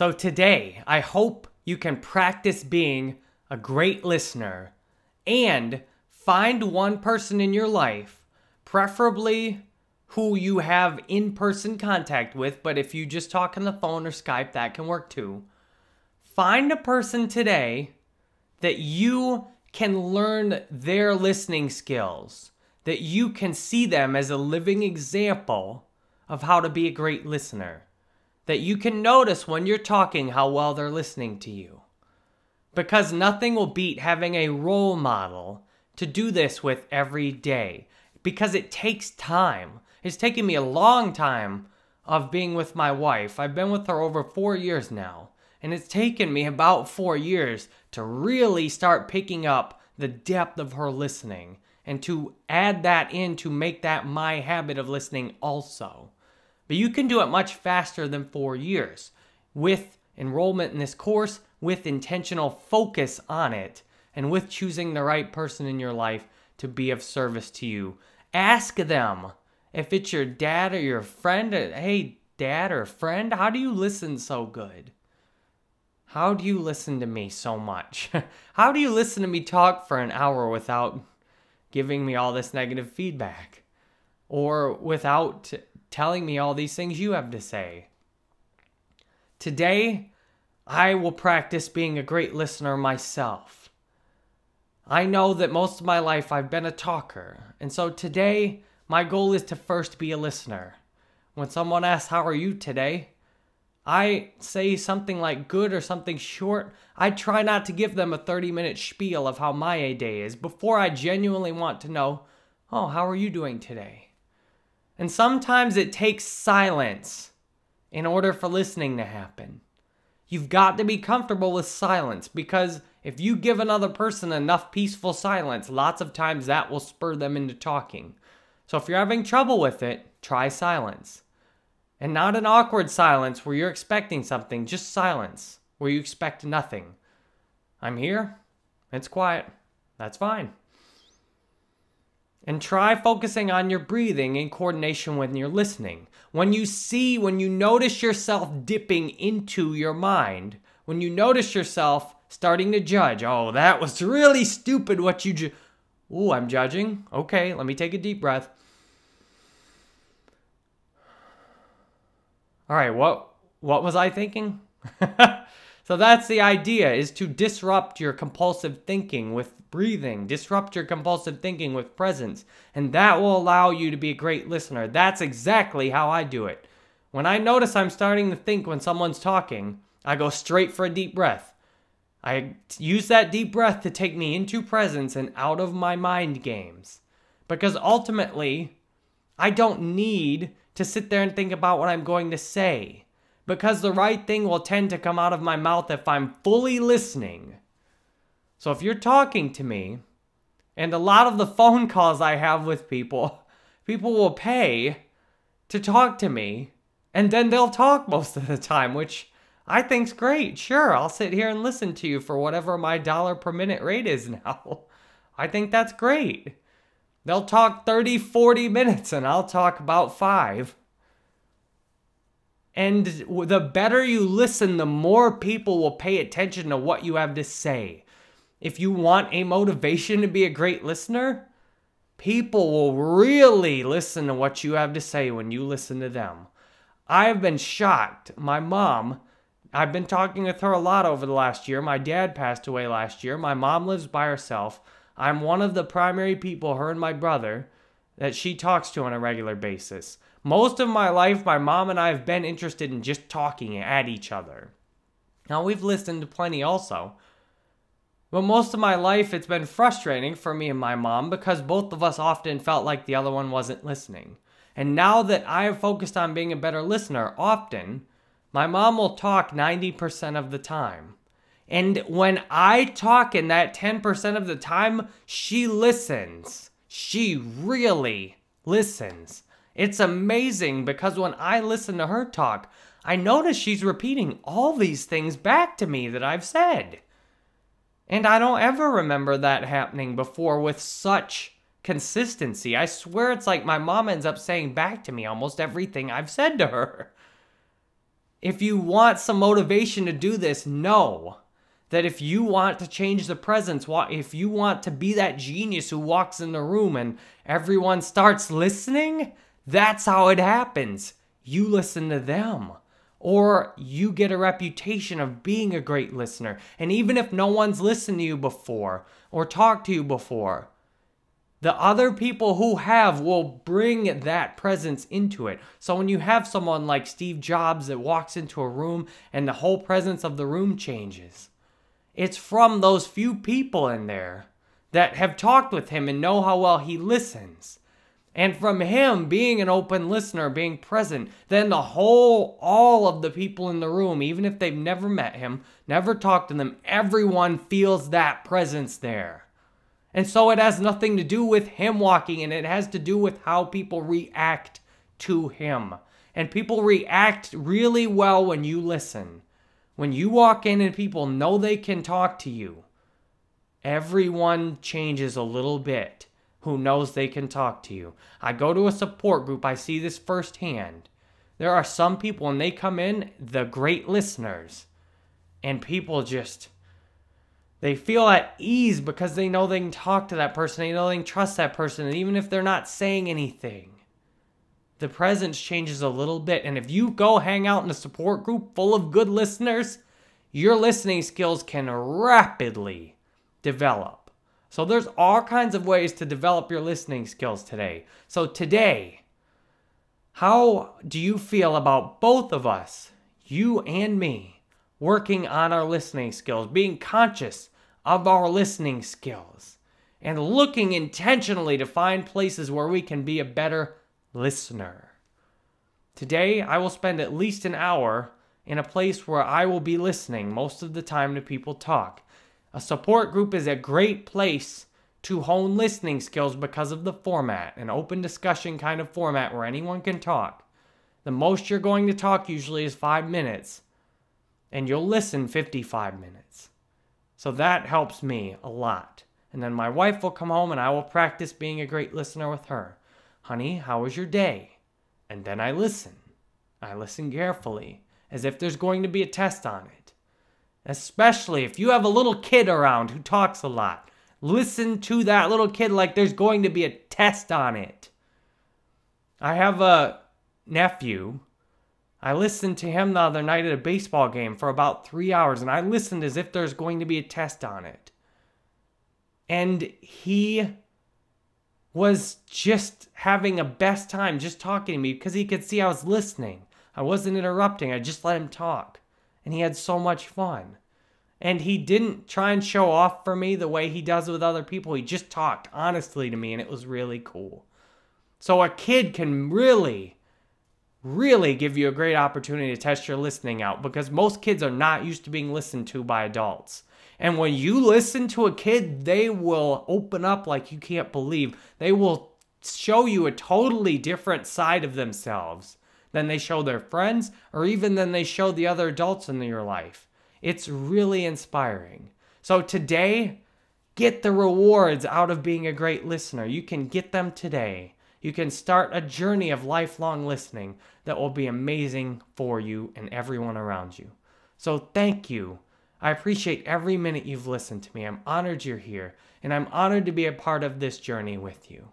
So today, I hope you can practice being a great listener and find one person in your life, preferably who you have in person contact with, but if you just talk on the phone or Skype, that can work too. Find a person today that you can learn their listening skills, that you can see them as a living example of how to be a great listener that you can notice when you're talking how well they're listening to you. Because nothing will beat having a role model to do this with every day. Because it takes time. It's taken me a long time of being with my wife. I've been with her over four years now. And it's taken me about four years to really start picking up the depth of her listening and to add that in to make that my habit of listening also. But you can do it much faster than four years with enrollment in this course, with intentional focus on it, and with choosing the right person in your life to be of service to you. Ask them if it's your dad or your friend, hey, dad or friend, how do you listen so good? How do you listen to me so much? how do you listen to me talk for an hour without giving me all this negative feedback? Or without telling me all these things you have to say. Today, I will practice being a great listener myself. I know that most of my life I've been a talker, and so today, my goal is to first be a listener. When someone asks, How are you today? I say something like good or something short, I try not to give them a 30 minute spiel of how my day is before I genuinely want to know, oh, how are you doing today? And sometimes it takes silence in order for listening to happen. You've got to be comfortable with silence because if you give another person enough peaceful silence, lots of times that will spur them into talking. So if you're having trouble with it, try silence. And not an awkward silence where you're expecting something, just silence where you expect nothing. I'm here, it's quiet, that's fine. And try focusing on your breathing in coordination when you're listening. When you see, when you notice yourself dipping into your mind, when you notice yourself starting to judge, oh, that was really stupid what you ju- Ooh, I'm judging. Okay, let me take a deep breath. All right, what what was I thinking? So that's the idea is to disrupt your compulsive thinking with breathing, disrupt your compulsive thinking with presence, and that will allow you to be a great listener. That's exactly how I do it. When I notice I'm starting to think when someone's talking, I go straight for a deep breath. I use that deep breath to take me into presence and out of my mind games. Because ultimately, I don't need to sit there and think about what I'm going to say because the right thing will tend to come out of my mouth if I'm fully listening. So if you're talking to me, and a lot of the phone calls I have with people, people will pay to talk to me, and then they'll talk most of the time, which I think's great. Sure, I'll sit here and listen to you for whatever my dollar per minute rate is now. I think that's great. They'll talk 30, 40 minutes, and I'll talk about five. And the better you listen, the more people will pay attention to what you have to say. If you want a motivation to be a great listener, people will really listen to what you have to say when you listen to them. I've been shocked. My mom, I've been talking with her a lot over the last year. My dad passed away last year. My mom lives by herself. I'm one of the primary people, her and my brother, that she talks to on a regular basis. Most of my life, my mom and I have been interested in just talking at each other. Now, we've listened to plenty also. But most of my life, it's been frustrating for me and my mom because both of us often felt like the other one wasn't listening. And now that I have focused on being a better listener, often, my mom will talk 90% of the time. And when I talk in that 10% of the time, she listens she really listens. It's amazing because when I listen to her talk, I notice she's repeating all these things back to me that I've said. And I don't ever remember that happening before with such consistency. I swear it's like my mom ends up saying back to me almost everything I've said to her. If you want some motivation to do this, know that if you want to change the presence, if you want to be that genius who walks in the room and everyone starts listening, that's how it happens. You listen to them. Or you get a reputation of being a great listener. And even if no one's listened to you before or talked to you before, the other people who have will bring that presence into it. So when you have someone like Steve Jobs that walks into a room and the whole presence of the room changes, it's from those few people in there that have talked with him and know how well he listens. And from him being an open listener, being present, then the whole, all of the people in the room, even if they've never met him, never talked to them, everyone feels that presence there. And so it has nothing to do with him walking and it has to do with how people react to him. And people react really well when you listen. When you walk in and people know they can talk to you, everyone changes a little bit who knows they can talk to you. I go to a support group, I see this firsthand. There are some people, when they come in, the great listeners, and people just. They feel at ease because they know they can talk to that person. They know they can trust that person. And even if they're not saying anything, the presence changes a little bit. And if you go hang out in a support group full of good listeners, your listening skills can rapidly develop. So there's all kinds of ways to develop your listening skills today. So today, how do you feel about both of us, you and me, working on our listening skills, being conscious of our listening skills, and looking intentionally to find places where we can be a better listener. Today, I will spend at least an hour in a place where I will be listening most of the time to people talk. A support group is a great place to hone listening skills because of the format, an open discussion kind of format where anyone can talk. The most you're going to talk usually is five minutes, and you'll listen 55 minutes. So that helps me a lot. And then my wife will come home and I will practice being a great listener with her. Honey, how was your day? And then I listen. I listen carefully, as if there's going to be a test on it. Especially if you have a little kid around who talks a lot. Listen to that little kid like there's going to be a test on it. I have a nephew. I listened to him the other night at a baseball game for about three hours, and I listened as if there's going to be a test on it. And he was just having a best time just talking to me because he could see I was listening. I wasn't interrupting. I just let him talk. And he had so much fun. And he didn't try and show off for me the way he does with other people. He just talked honestly to me, and it was really cool. So a kid can really, really give you a great opportunity to test your listening out because most kids are not used to being listened to by adults. And when you listen to a kid, they will open up like you can't believe. They will show you a totally different side of themselves than they show their friends or even than they show the other adults in your life. It's really inspiring. So today, get the rewards out of being a great listener. You can get them today. You can start a journey of lifelong listening that will be amazing for you and everyone around you. So thank you I appreciate every minute you've listened to me. I'm honored you're here, and I'm honored to be a part of this journey with you.